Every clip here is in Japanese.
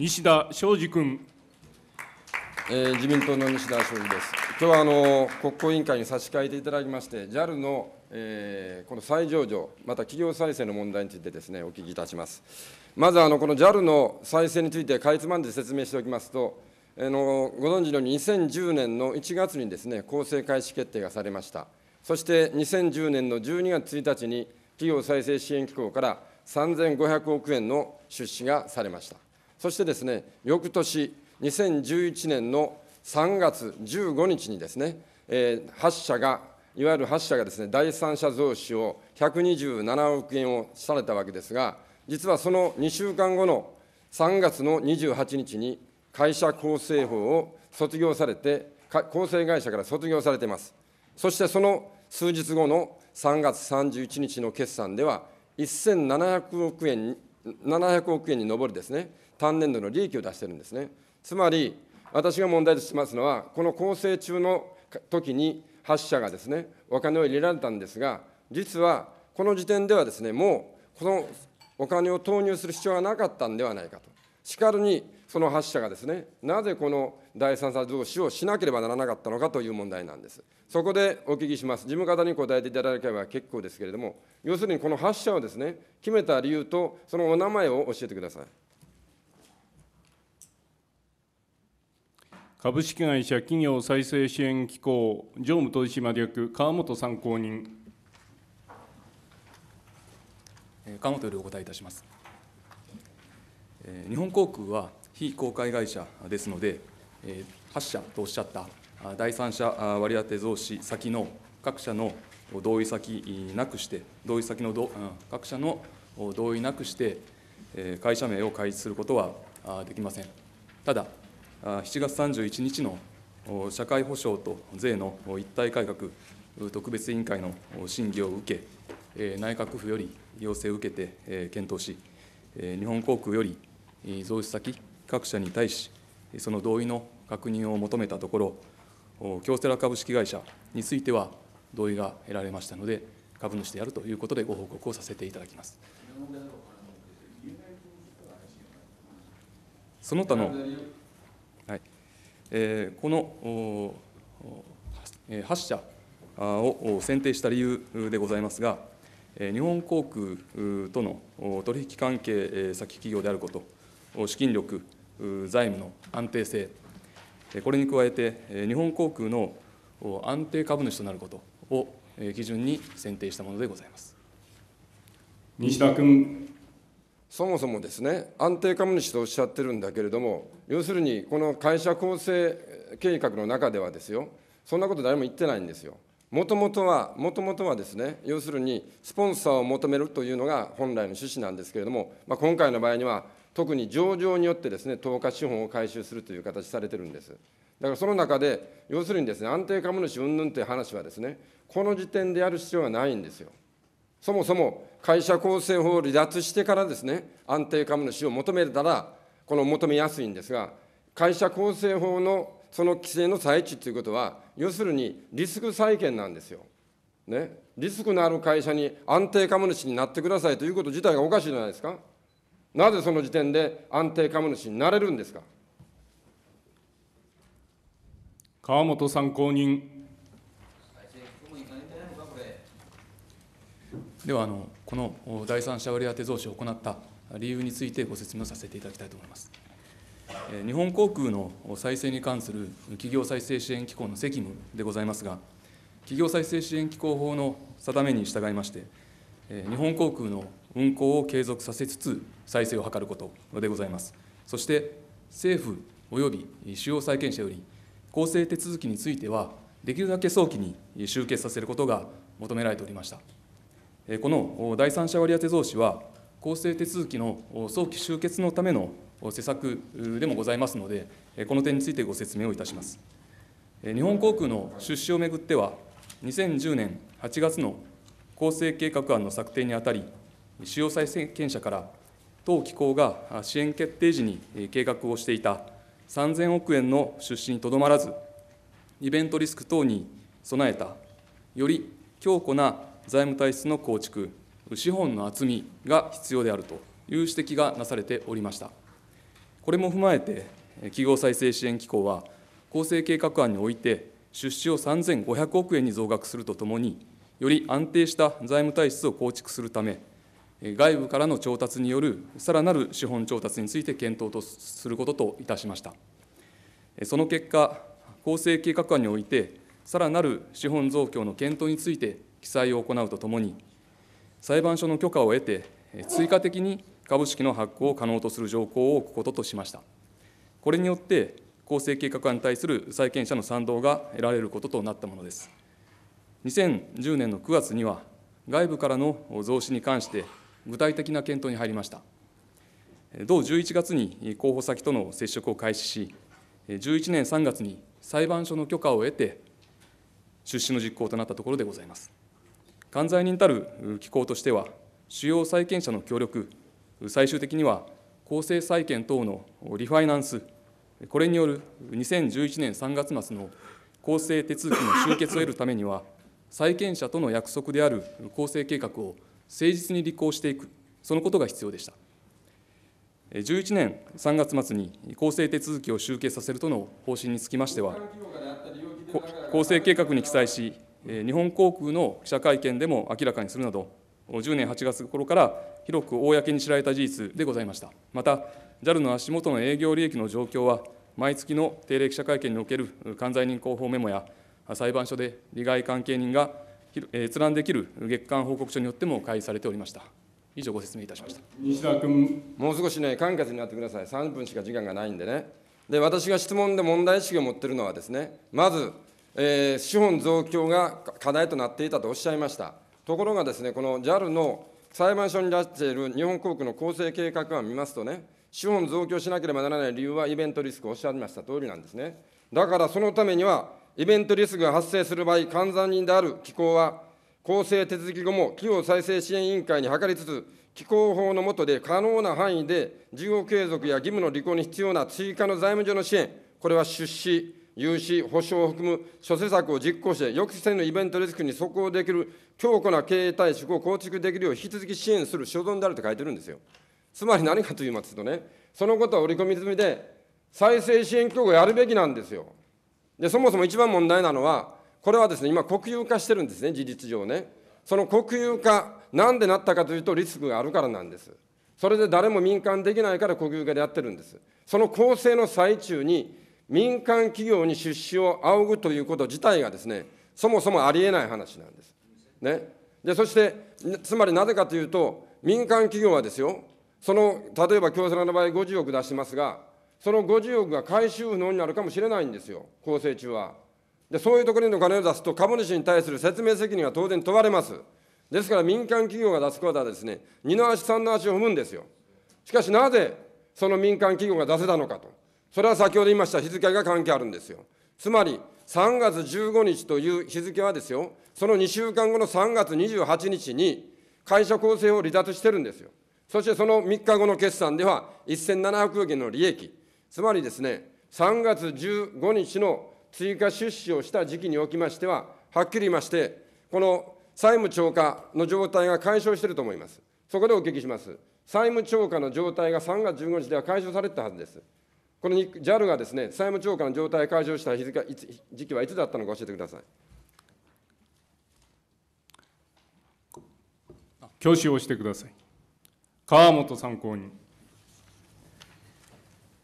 西田昌司君。えー、自民党の西田昌司です。今日はあの国交委員会に差し替えていただきまして、JAL の、えー、この再上場、また企業再生の問題についてですね、お聞きいたします。まずあのこの JAL の再生について、かいつまんで説明しておきますと、あのご存知のように、2010年の1月にですね、構成開始決定がされました。そして2010年の12月1日に、企業再生支援機構から3500億円の出資がされました。そしてですね、翌年、2011年の3月15日にですね、えー、8社が、いわゆる8社がですね、第三者増資を127億円をされたわけですが、実はその2週間後の3月の28日に、会社構成法を卒業されて、構成会社から卒業されています。そしてその数日後の3月31日の決算では、1700億円 ,700 億円に上りですね、単年度の利益を出してるんですね。つまり、私が問題としてますのは、この構成中の時に8社がですね、お金を入れられたんですが、実はこの時点ではですね、もうこのお金を投入する必要がなかったんではないかと。しかるに、その8社がですね、なぜこの第三者増資をしなければならなかったのかという問題なんです。そこでお聞きします。事務方に答えていただければ結構ですけれども、要するにこの8社をですね、決めた理由と、そのお名前を教えてください。株式会社企業再生支援機構常務取締役川本参考人川本よりお答えいたします日本航空は非公開会社ですので8社とおっしゃった第三者割り当て増資先の各社の同意先なくして同意先の各社の同意なくして会社名を開示することはできませんただ7月31日の社会保障と税の一体改革特別委員会の審議を受け、内閣府より要請を受けて検討し、日本航空より増資先各社に対し、その同意の確認を求めたところ、京セラ株式会社については同意が得られましたので、株主であるということでご報告をさせていただきます。その他のえこの8社を選定した理由でございますが、日本航空との取引関係先企業であること、資金力、財務の安定性、これに加えて、日本航空の安定株主となることを基準に選定したものでございます西田君。そもそもですね、安定株主とおっしゃってるんだけれども、要するに、この会社構成計画の中ではですよ、そんなこと誰も言ってないんですよ。もともとは、もともとはですね、要するにスポンサーを求めるというのが本来の趣旨なんですけれども、まあ、今回の場合には、特に上場によってですね、投下資本を回収するという形されてるんです。だからその中で、要するにですね、安定株主云々という話はですね、この時点でやる必要はないんですよ。そもそも会社構成法を離脱してからですね、安定株主を求めたら、この求めやすいんですが、会社構成法のその規制の最中ということは、要するにリスク債権なんですよ。ね、リスクのある会社に安定株主になってくださいということ自体がおかしいじゃないですか。なぜその時点で安定株主になれるんですか。川本参考人。ではあのこの第三者割当増資を行った理由についてご説明をさせていただきたいと思います。日本航空の再生に関する企業再生支援機構の責務でございますが、企業再生支援機構法の定めに従いまして、日本航空の運航を継続させつつ、再生を図ることでございます。そして政府及び主要債権者より、公正手続きについては、できるだけ早期に集結させることが求められておりました。この第三者割当増資は、公正手続きの早期終結のための施策でもございますので、この点についてご説明をいたします。日本航空の出資をめぐっては、2010年8月の公正計画案の策定にあたり、主要債権者から当機構が支援決定時に計画をしていた3000億円の出資にとどまらず、イベントリスク等に備えた、より強固な財務体質の構築、資本の厚みが必要であるという指摘がなされておりましたこれも踏まえて企業再生支援機構は構成計画案において出資を3500億円に増額するとともにより安定した財務体質を構築するため外部からの調達によるさらなる資本調達について検討とすることといたしましたその結果構成計画案においてさらなる資本増強の検討について記載を行うとともに裁判所の許可を得て、追加的に株式の発行を可能とする条項を置くこととしました。これによって、構成計画案に対する債権者の賛同が得られることとなったものです。2010年の9月には、外部からの増資に関して、具体的な検討に入りました。同11月に候補先との接触を開始し、11年3月に裁判所の許可を得て、出資の実行となったところでございます。管財人たる機構としては、主要債権者の協力、最終的には公正債権等のリファイナンス、これによる2011年3月末の公正手続きの終結を得るためには、債権者との約束である公正計画を誠実に履行していく、そのことが必要でした。11年3月末に公正手続きを集計させるとの方針につきましては、公正計画に記載し、日本航空の記者会見でも明らかにするなど10年8月頃から広く公に知られた事実でございましたまた JAL の足元の営業利益の状況は毎月の定例記者会見における関西人広報メモや裁判所で利害関係人が閲覧できる月間報告書によっても開示されておりました以上ご説明いたしました西田君もう少しね簡潔になってください3分しか時間がないんでねで私が質問で問題意識を持ってるのはですねまずえー、資本増強が課題となっていたとおっしゃいました。ところがですね、この JAL の裁判所に出している日本航空の構成計画案見ますとね、資本増強しなければならない理由はイベントリスクをおっしゃいました通りなんですね。だからそのためには、イベントリスクが発生する場合、換算人である機構は、構成手続き後も企業再生支援委員会に諮りつつ、機構法の下で可能な範囲で事業継続や義務の履行に必要な追加の財務上の支援、これは出資、融資、保証を含む諸施策を実行して、抑制のイベントリスクに即応できる強固な経営体策を構築できるよう、引き続き支援する所存であると書いてるんですよ。つまり何かと言いますとね、そのことは織り込み済みで、再生支援機構をやるべきなんですよ。で、そもそも一番問題なのは、これはですね、今、国有化してるんですね、事実上ね。その国有化、なんでなったかというと、リスクがあるからなんです。それで誰も民間できないから国有化でやってるんです。その構成の最中に、民間企業に出資を仰ぐということ自体がですね、そもそもありえない話なんです。ね、でそして、つまりなぜかというと、民間企業はですよ、その例えば京セラの場合、50億出してますが、その50億が回収不能になるかもしれないんですよ、構成中は。で、そういうところにお金を出すと、株主に対する説明責任は当然問われます。ですから、民間企業が出すことはですね、二の足、三の足を踏むんですよ。しかし、なぜその民間企業が出せたのかと。それは先ほど言いました日付が関係あるんですよ。つまり、3月15日という日付はですよ、その2週間後の3月28日に、会社構成を離脱してるんですよ。そしてその3日後の決算では、1700億円の利益、つまりですね、3月15日の追加出資をした時期におきましては、はっきり言いまして、この債務超過の状態が解消していると思います。そこでお聞きします。債務超過の状態が3月15日では解消されてたはずです。この JAL がですね、債務超過の状態解消した日付時期はいつだったのか教えてください。挙手をしてください。川本参考人。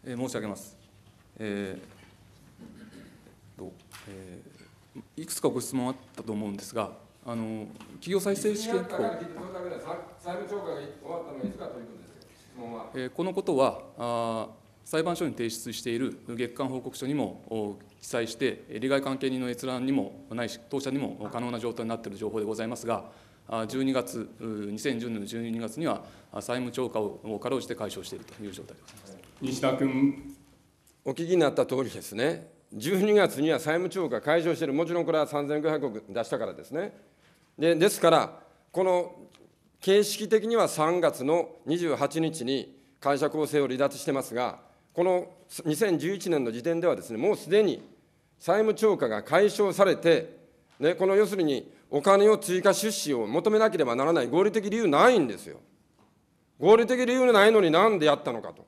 えー、申し上げます。えーえー、いくつかご質問あったと思うんですが、あの企業再生試験機構。債務超過が終わったのはいつかということです。質問は。えー、このことはあ。裁判所に提出している月間報告書にも記載して、利害関係人の閲覧にもないし、当社にも可能な状態になっている情報でございますが、12月、2010年の12月には、債務超過をかろうじて解消しているという状態でございます西田君。お聞きになった通りですね、12月には債務超過解消している、もちろんこれは3500億出したからですね。でですから、この形式的には3月の28日に会社構成を離脱してますが、この2011年の時点ではです、ね、もうすでに債務超過が解消されて、ね、この要するにお金を追加出資を求めなければならない合理的理由ないんですよ。合理的理由ないのになんでやったのかと。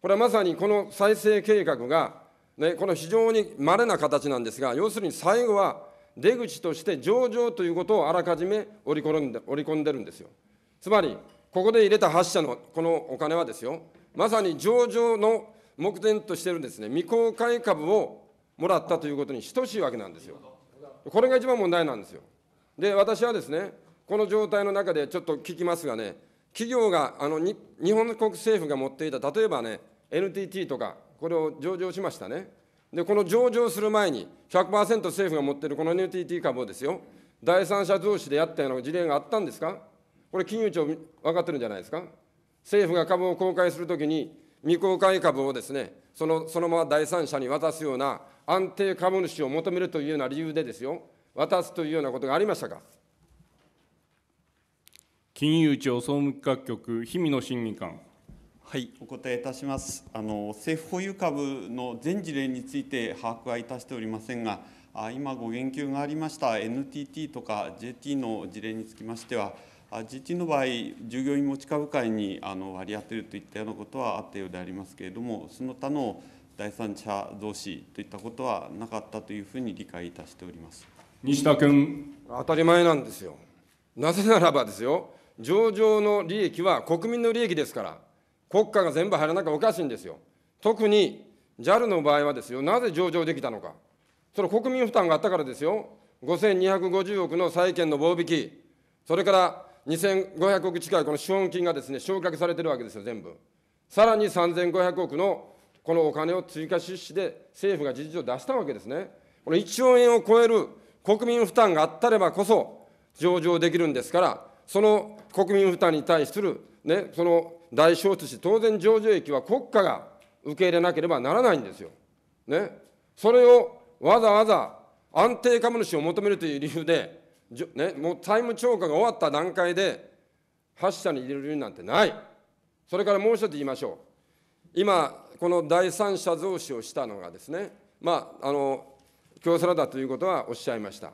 これはまさにこの再生計画が、ね、この非常に稀な形なんですが、要するに最後は出口として上場ということをあらかじめ織り込んで織り込んでるんですよ。つまり、ここで入れた8社のこのお金はですよ、まさに上場の目前としてるんですね、未公開株をもらったということに等しいわけなんですよ。これが一番問題なんですよ。で、私はですね、この状態の中でちょっと聞きますがね、企業があの日本国政府が持っていた、例えばね、NTT とか、これを上場しましたね。で、この上場する前に100%政府が持っているこの NTT 株をですよ、第三者増資でやったような事例があったんですかこれ、金融庁分かってるんじゃないですか政府が株を公開するときに、未公開株をですね、そのそのまま第三者に渡すような安定株主を求めるというような理由でですよ、渡すというようなことがありましたか。金融庁総務企画局、氷見野審議官。はい、お答えいたしますあの政府保有株の全事例について把握はいたしておりませんが、あ今、ご言及がありました NTT とか JT の事例につきましては、自治の場合従業員持ち株会にあの割り当てるといったようなことはあったようでありますけれどもその他の第三者増資といったことはなかったというふうに理解いたしております西田君当たり前なんですよなぜならばですよ上場の利益は国民の利益ですから国家が全部入らなきゃおかしいんですよ特に JAL の場合はですよなぜ上場できたのかそれ国民負担があったからですよ5250億の債券の棒引きそれから2500億近いこの資本金がですね、昇却されてるわけですよ、全部。さらに3500億のこのお金を追加出資で政府が事実上出したわけですね。この1兆円を超える国民負担があったればこそ上場できるんですから、その国民負担に対する、ね、その代償として当然上場益は国家が受け入れなければならないんですよ。ね、それをわざわざ安定株主を求めるという理由で、じね、もう債務超過が終わった段階で8社に入れるなんてない。それからもう一つ言いましょう。今、この第三者増資をしたのがですね、まあ、あの、京セラだということはおっしゃいました。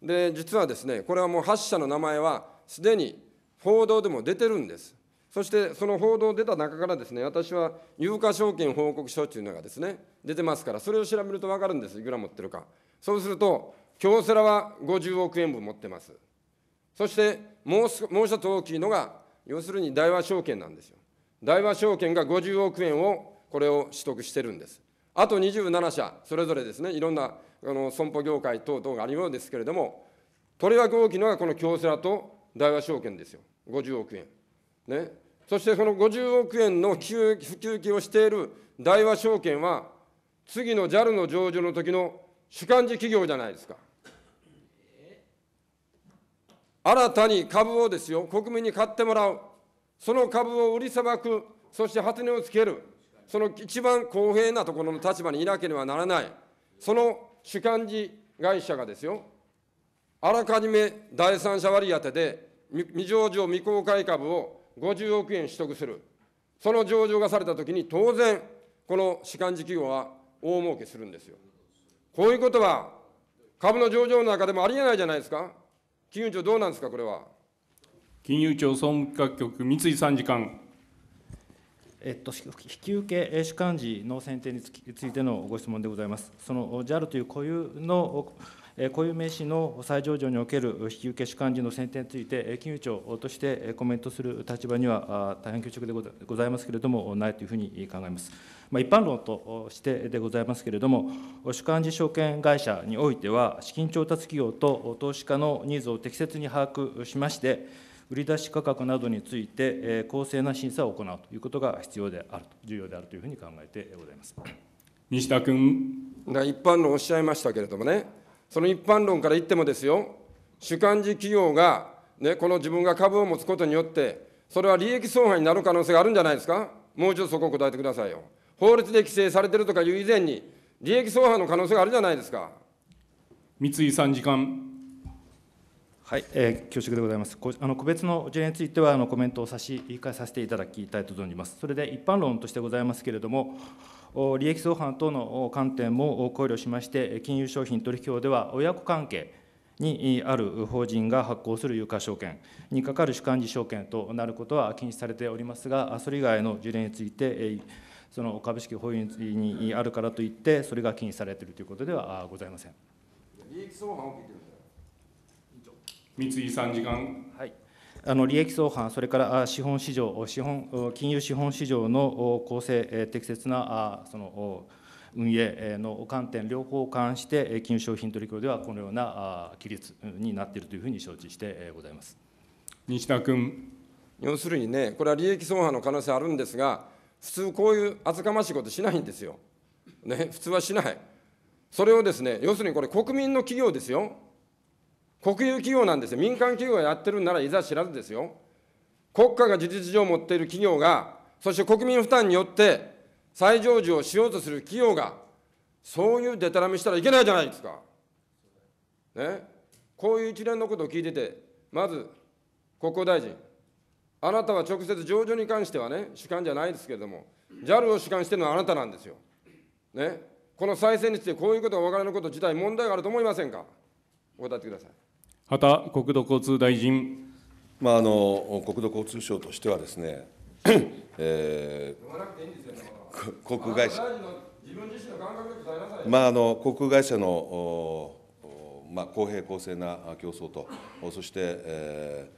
で、実はですね、これはもう8社の名前はすでに報道でも出てるんです。そしてその報道出た中からですね、私は有価証券報告書というのがですね、出てますから、それを調べると分かるんです、いくら持ってるか。そうすると、京セラは50億円分持ってます。そしてもうもう一つ大きいのが、要するに大和証券なんですよ。大和証券が50億円を、これを取得してるんです。あと27社、それぞれですね、いろんなあの損保業界等々があるようですけれども、とりわけ大きいのがこの京セラと大和証券ですよ、50億円。ね、そしてその50億円の普及金をしている大和証券は、次の JAL の上場の時の主幹事企業じゃないですか。新たに株をですよ、国民に買ってもらう、その株を売りさばく、そして発値をつける、その一番公平なところの立場にいなければならない、その主幹事会社がですよ、あらかじめ第三者割当てで未上場未公開株を50億円取得する、その上場がされたときに、当然、この主幹事企業は大儲けするんですよ。こういうことは、株の上場の中でもありえないじゃないですか。金融庁どうなんですか、これは。金融庁総務局、三井参事官。えっと、引き受け主幹事の選定についてのご質問でございます。その JAL という固有の固有名詞の再上場における引き受け主幹事の選定について、金融庁としてコメントする立場には大変恐縮でございますけれども、ないというふうに考えます。まあ、一般論としてでございますけれども、主幹事証券会社においては、資金調達企業と投資家のニーズを適切に把握しまして、売り出し価格などについて、公正な審査を行うということが必要であると、重要であるというふうに考えてございます西田君。一般論おっしゃいましたけれどもね、その一般論から言ってもですよ、主幹事企業が、ね、この自分が株を持つことによって、それは利益損害になる可能性があるんじゃないですか、もう一度そこを答えてくださいよ。法律で規制されてるとかいう以前に、利益相反の可能性があるじゃないですか。三井参事官。はい、えー、恐縮でございます。あの個別の事例についてはあのコメントを差し控えさせていただきたいと存じます。それで一般論としてございますけれども、利益相反等の観点も考慮しまして、金融商品取引法では親子関係にある法人が発行する有価証券にかかる主幹事証券となることは禁止されておりますが、それ以外の事例について、その株式保有にあるからといってそれが禁止されているということではございません。利益相反を聞いてるんだよ三井さん時間、はい、あの利益相反、それから資本市場、資本金融資本市場の公正、適切なその運営の観点、両方を勘案して、金融商品取引ではこのような規律になっているというふうに承知してございます西田君。要するにね、これは利益相反の可能性あるんですが、普通こういう厚かましいことしないんですよ。ね、普通はしない。それをですね、要するにこれ国民の企業ですよ。国有企業なんですよ。民間企業がやってるんならいざ知らずですよ。国家が事実上持っている企業が、そして国民負担によって再上場をしようとする企業が、そういうでたらめしたらいけないじゃないですか。ね、こういう一連のことを聞いてて、まず国交大臣、あなたは直接上場に関してはね主観じゃないですけれども JAL を主観してるのはあなたなんですよ、ね、この再選についてこういうことがお分かりのこと自体問題があると思いませんかお答えください畑国土交通大臣、まあ、あの国土交通省としてはですね、え航空会社まああの航空会社のまあ公平公正な競争とそして、え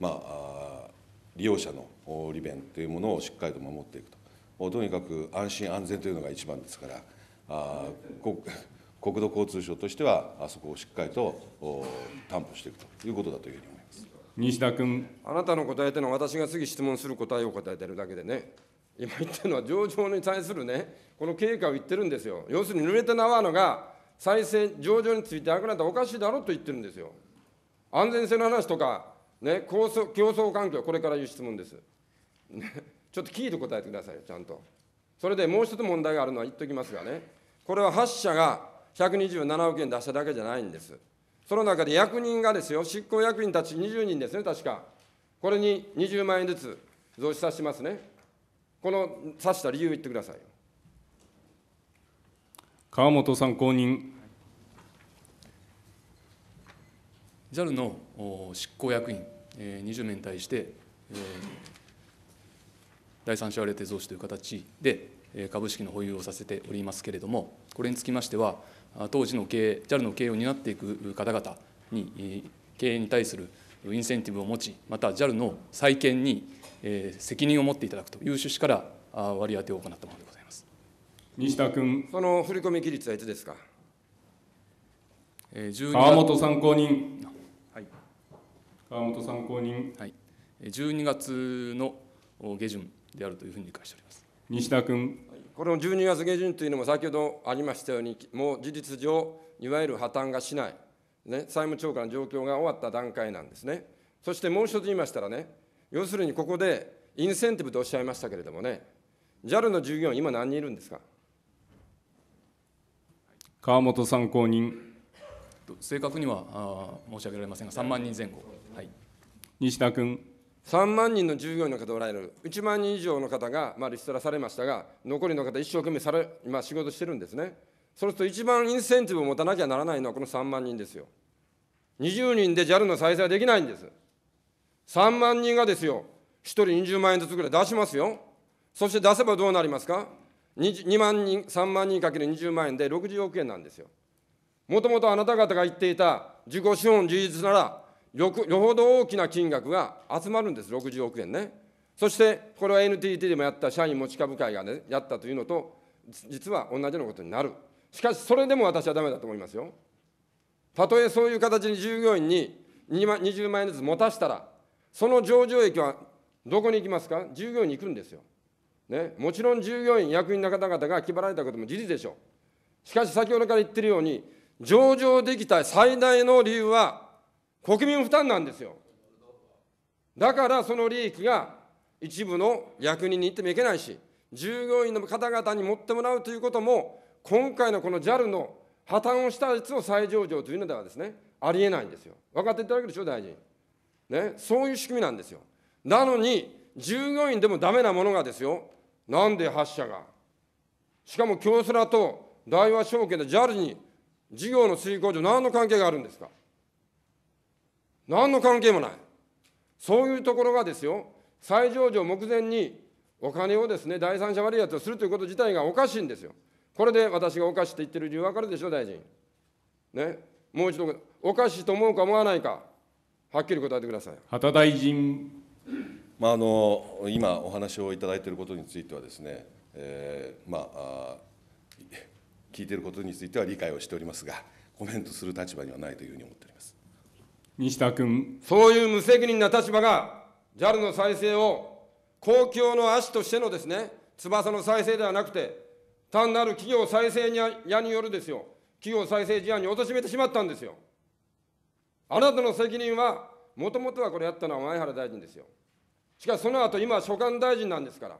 ー、まあ利用者の利便というものをしっかりと守っていくと、とにかく安心安全というのが一番ですから、国土交通省としては、あそこをしっかりと担保していくということだというふうに思います西田君。あなたの答えというのは、私が次質問する答えを答えてるだけでね、今言ってるのは、上場に対するね、この経過を言ってるんですよ。要するに濡れて縄のが再生、上場についてあくなったらおかしいだろうと言ってるんですよ。安全性の話とかね、競争競争環境、これからいう質問です。ちょっと聞いて答えてください、ちゃんと。それでもう一つ問題があるのは言っておきますがね、これは8社が127億円出しただけじゃないんです。その中で役人がですよ、執行役員たち20人ですね、確か。これに20万円ずつ増資させますね。この指した理由言ってください。川本参考人 JAL の執行役員20名に対して、第三者割れて増資という形で株式の保有をさせておりますけれども、これにつきましては、当時の経営、JAL の経営を担っていく方々に、経営に対するインセンティブを持ち、また JAL の再建に責任を持っていただくという趣旨から割り当てを行ったものでございます西田君。その振込期日はいつですか。川本参考人。川本参考人、はい、12月の下旬であるというふうに理解しております西田君この12月下旬というのも先ほどありましたようにもう事実上いわゆる破綻がしない、ね、債務超過の状況が終わった段階なんですねそしてもう一つ言いましたらね要するにここでインセンティブとおっしゃいましたけれどもね JAL の従業員今何人いるんですか川本参考人正確にはあ申し上げられませんが3万人前後。西田君。3万人の従業員の方おられる、1万人以上の方が、まあ、リストラされましたが、残りの方、一生懸命され、今、仕事してるんですね。そうすると、一番インセンティブを持たなきゃならないのは、この3万人ですよ。20人で JAL の再生はできないんです。3万人がですよ、1人20万円ずつぐらい出しますよ。そして出せばどうなりますか 2, 万人、3万人かける20万円で60億円なんですよ。もともとあなた方が言っていた自己資本充実なら、よほど大きな金額が集まるんです、60億円ね。そして、これは NTT でもやった社員持ち株会が、ね、やったというのと、実は同じようなことになる。しかし、それでも私はだめだと思いますよ。たとえそういう形に従業員に20万円ずつ持たせたら、その上場益はどこに行きますか従業員に行くんですよ。ね、もちろん従業員、役員の方々が決まられたことも事実でしょう。しかし、先ほどから言ってるように、上場できた最大の理由は、国民負担なんですよ。だからその利益が一部の役人に行ってもいけないし、従業員の方々に持ってもらうということも、今回のこの JAL の破綻をしたやつを再上場というのではですね、ありえないんですよ。分かっていただけるでしょ、大臣。ね、そういう仕組みなんですよ。なのに、従業員でもダメなものがですよ、なんで発社が。しかも京セラと大和証券で JAL に事業の遂行上、何の関係があるんですか。何の関係もない。そういうところがですよ、再上場目前にお金をですね、第三者割り当するということ自体がおかしいんですよ。これで私がおかしいと言ってる理由わかるでしょ、大臣。ね、もう一度、おかしいと思うか思わないか、はっきり答えてください。畑大臣。まあ、あの今、お話をいただいていることについてはですね、えー、まああ、聞いていることについては理解をしておりますが、コメントする立場にはないというふうに思っております。西田君。そういう無責任な立場が、JAL の再生を公共の足としてのですね、翼の再生ではなくて、単なる企業再生屋によるですよ、企業再生事案に貶めてしまったんですよ。あなたの責任は、もともとはこれやったのは前原大臣ですよ。しかしその後、今、所管大臣なんですから、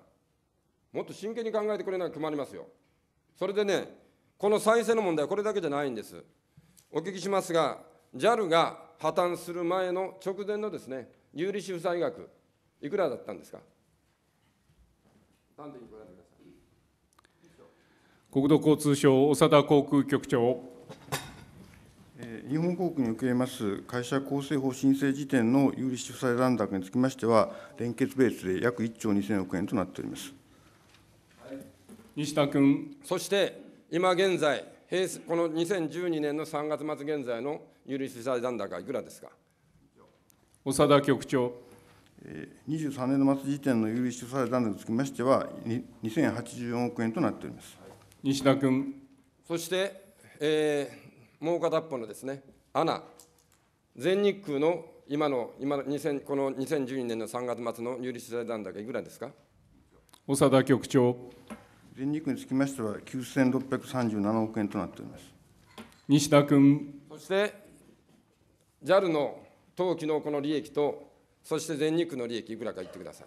もっと真剣に考えてくれないと困りますよ。それでね、この再生の問題はこれだけじゃないんです。お聞きしますが、JAL が破綻する前の直前のですね、有利子負債額、いくらだったんですか。国土交通省、長田航空局長。日本航空におけます会社構成法申請時点の有利子負債残高につきましては、連結ベースで約1兆2000億円となっております。西田君。そして、今現在、平この2012年の3月末現在の有利子債残高いくらですか長田局長。23年の末時点の有利子債残高につきましては、2084億円となっております。西田君。そして、えー、もう片っぽのですね、アナ、全日空の今の今の2000この2012年の3月末の有利子債残高いくらですか長田局長。全日空につきましては、9637億円となっております。西田君。そして、JAL の当期のこの利益と、そして全日空の利益、いくらか言ってください。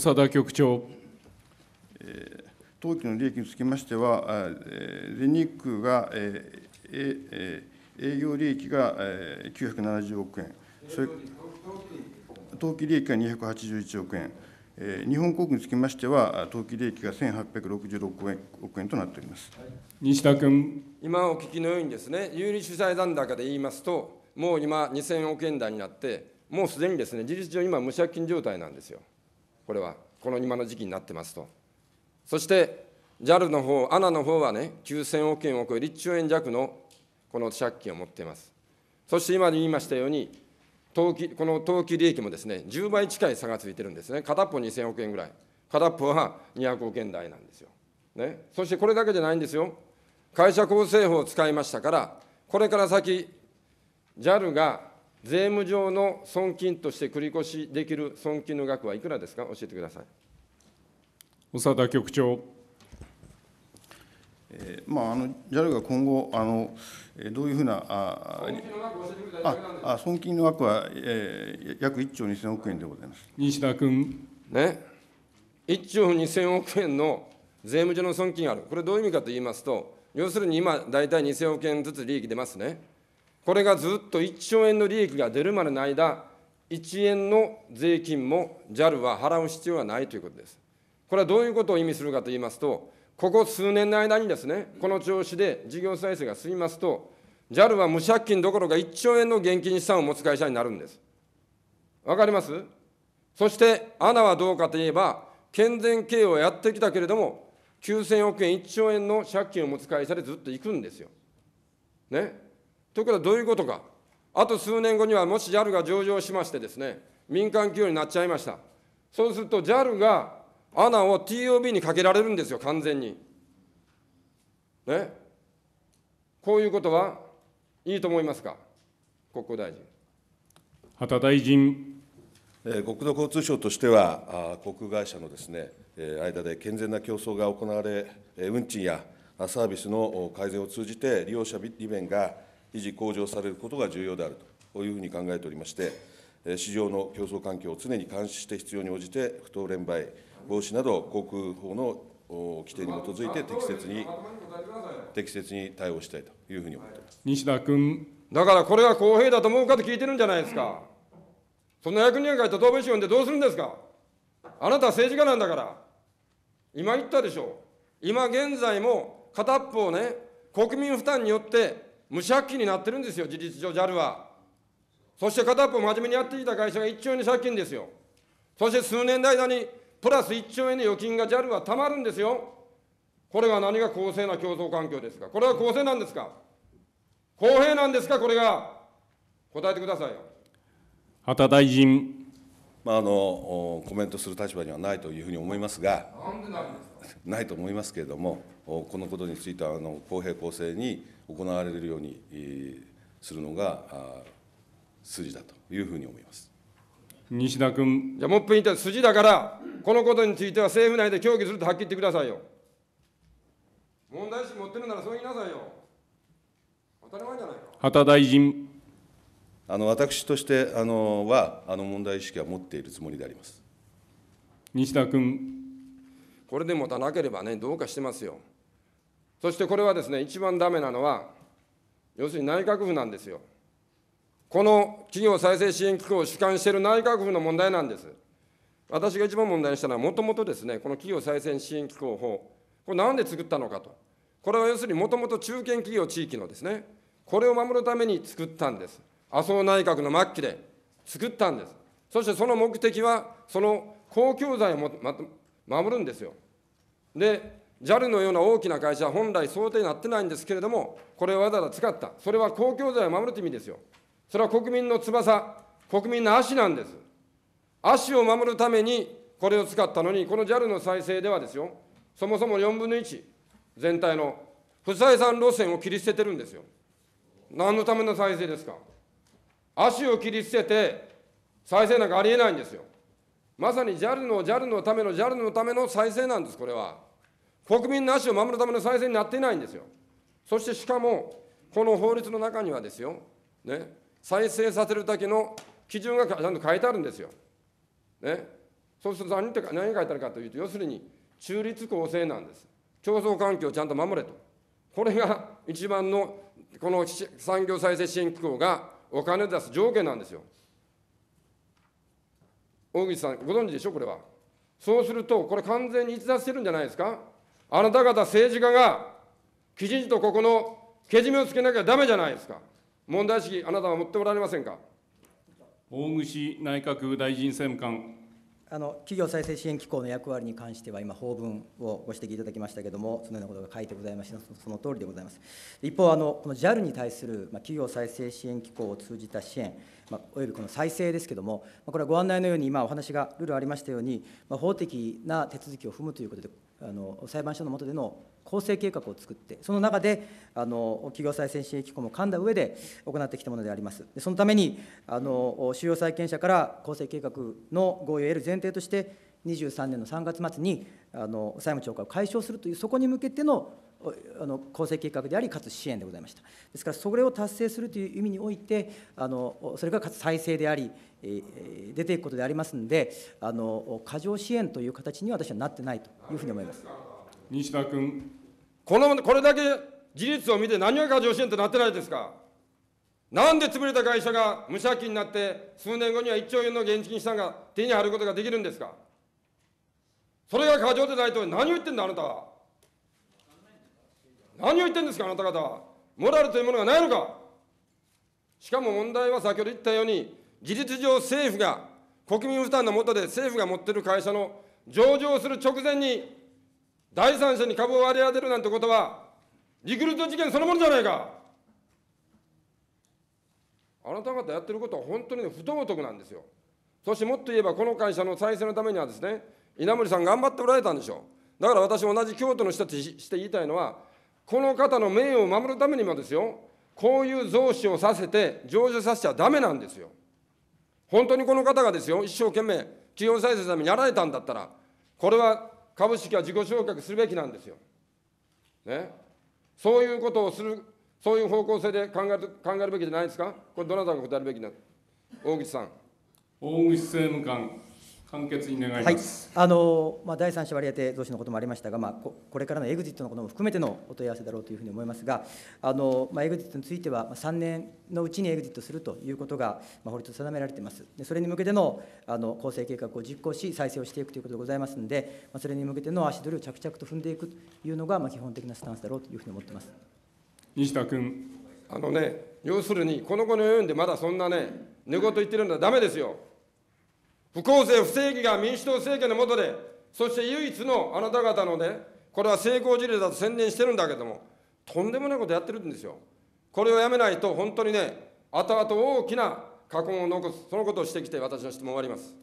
長田局長。えー、当期の利益につきましては、え全日空が、ええ営業利益が、え970億円、それ当期利益が281億円。日本航空につきましては、当期利益が1866億円となっております西田君。今お聞きのようにですね、有利主催残高で言いますと、もう今、2000億円台になって、もうすでにですね、事実上、今、無借金状態なんですよ、これは、この今の時期になってますと。そして JAL の方、ANA の方はね、9000億円を超える1兆円弱のこの借金を持っています。そして今言いましたように、投機この投機利益もですね、10倍近い差がついてるんですね。片っぽ2000億円ぐらい。片っぽは200億円台なんですよ。ね。そしてこれだけじゃないんですよ。会社構成法を使いましたから、これから先、JAL が税務上の損金として繰り越しできる損金の額はいくらですか、教えてください。長田局長。えまあ、あの JAL が今後あの、えどういうふうなああ損金の額は、えー、約1兆2000億円でございます西田君。ね、1兆2000億円の税務上の損金ある、これどういう意味かと言いますと、要するに今、大体2000億円ずつ利益出ますね。これがずっと1兆円の利益が出るまでの間、1円の税金も JAL は払う必要はないということです。これはどういうことを意味するかと言いますと、ここ数年の間にですね、この調子で事業再生が進みますと、JAL は無借金どころか1兆円の現金資産を持つ会社になるんです。わかりますそして、ANA はどうかといえば、健全経営をやってきたけれども、9000億円、1兆円の借金を持つ会社でずっと行くんですよ。ね。ということはどういうことか。あと数年後には、もし JAL が上場しましてですね、民間企業になっちゃいました。そうすると JAL がアナを TOB にかけられるんですよ、完全に。ね。こういうことはいいと思いますか、国交大臣。畑大臣。国土交通省としては、航空会社のですね、間で健全な競争が行われ、運賃やサービスの改善を通じて、利用者利便が維持・向上されることが重要であるというふうに考えておりまして、市場の競争環境を常に監視して必要に応じて、不当連売、防止など航空法の規定に基づいて適切に適切に対応したいというふうに思っています西田君。だからこれが公平だと思うかと聞いてるんじゃないですか。そんな役人がといた答弁書読んでどうするんですか。あなたは政治家なんだから、今言ったでしょう、今現在も片っぽをね、国民負担によって無借金になってるんですよ、事実上、JAL は。そして片っぽ真面目にやってきた会社が1兆円の借金ですよ。そして数年の間にプラス1兆円の預金が JAL はたまるんですよ。これが何が公正な競争環境ですか。これは公正なんですか。公平なんですか、これが。答えてくださいよ。畑大臣。まあ、あのコメントする立場にはないというふうに思いますが、ないと思いますけれども、このことについてはあの公平公正に行われるようにするのが筋だというふうに思います。西田君。じゃあ、もっぺん言った筋だから、このことについては政府内で協議するとはっきり言ってくださいよ。問題意識持ってるならそう言いなさいよ。当たり前じゃないか。畑大臣。あの私としてあのは、あの問題意識は持っているつもりであります。西田君。これで持たなければね、どうかしてますよ。そしてこれはですね、一番だめなのは、要するに内閣府なんですよ。この企業再生支援機構を主管している内閣府の問題なんです。私が一番問題にしたのは、もともとですね、この企業再生支援機構法、これなんで作ったのかと。これは要するにもともと中堅企業地域のですね、これを守るために作ったんです。麻生内閣の末期で作ったんです。そしてその目的は、その公共財をも、ま、守るんですよ。で、JAL のような大きな会社は本来想定になってないんですけれども、これをわざわざ使った。それは公共財を守るという意味ですよ。それは国民の翼、国民の足なんです。足を守るためにこれを使ったのに、この JAL の再生ではですよ、そもそも4分の1、全体の不採算路線を切り捨ててるんですよ。何のための再生ですか。足を切り捨てて、再生なんかありえないんですよ。まさに JAL の JAL のための JAL のための再生なんです、これは。国民の足を守るための再生になっていないんですよ。そしてしかも、この法律の中にはですよ、ね、再生させるだけの基準がちゃんと書いてあるんですよ。ね、そうすると何て何が書いてあるかというと要するに中立公正なんです。競争環境をちゃんと守れと。これが一番のこの産業再生支援機構がお金を出す条件なんですよ。大口さん、ご存知でしょ、これは。そうすると、これ完全に逸脱してるんじゃないですか。あなた方政治家が、きちんとここのけじめをつけなきゃだめじゃないですか。問題意識、あなたは持っておられませんか。大串内閣大臣政務官。あの企業再生支援機構の役割に関しては、今、法文をご指摘いただきましたけれども、そのようなことが書いてございまして、その通りでございます。一方、あのこの JAL に対する、ま企業再生支援機構を通じた支援、まおよびこの再生ですけれども、まこれはご案内のように、今、お話がルールありましたように、ま法的な手続きを踏むということで、あの裁判所の下での構成計画を作ってその中であの企業再生支援機構も噛んだ上で行ってきたものでありますそのためにあの主要債権者から構成計画の合意を得る前提として23年の3月末にあの債務超過を解消するというそこに向けてのあの構成計画であり、かつ支援でございました。ですから、それを達成するという意味において、あのそれがかつ再生であり、出ていくことでありますのであの、過剰支援という形には私はなってないというふうに思います。西田君。この、これだけ事実を見て何が過剰支援となってないですか。なんで潰れた会社が無借金になって、数年後には1兆円の現金資産が手に入ることができるんですか。それが過剰でないと何を言ってんだ、あなたは。何を言ってんですか、あなた方は。モラルというものがないのか。しかも問題は先ほど言ったように、事実上政府が、国民負担の下で政府が持っている会社の上場する直前に第三者に株を割り当てるなんてことは、リクルート事件そのものじゃないか。あなた方やってることは本当に不道徳なんですよ。そしてもっと言えば、この会社の再生のためにはですね、稲森さん頑張っておられたんでしょう。だから私、同じ京都の人として言いたいのは、この方の名誉を守るためにもですよ、こういう増資をさせて、成就させちゃだめなんですよ。本当にこの方がですよ、一生懸命、企業再生のためにやられたんだったら、これは株式は自己償却するべきなんですよ。ね、そういうことをする、そういう方向性で考える考えるべきじゃないですか、これ、どなたが答えるべきな大口さん。大口政務官簡潔に願います、はい、あのまあ、第三者割当増資のこともありましたが、まあ、これからのエグジットのことも含めてのお問い合わせだろうというふうに思いますが、あのまあ、エグジットについては、3年のうちにエグジットするということが、まあ、法律で定められています、でそれに向けてのあの構成計画を実行し、再生をしていくということでございますので、まあ、それに向けての足取りを着々と踏んでいくというのが、まあ、基本的なスタンスだろうというふうに思ってます西田君。あのね、要するに、この子のようにでまだそんなね、寝言言ってるんだ、だめですよ。不公正、不正義が民主党政権の下で、そして唯一のあなた方のね、これは成功事例だと宣伝してるんだけども、とんでもないことやってるんですよ。これをやめないと、本当にね、後々大きな禍根を残す、そのことをしてきて、私の質問を終わります。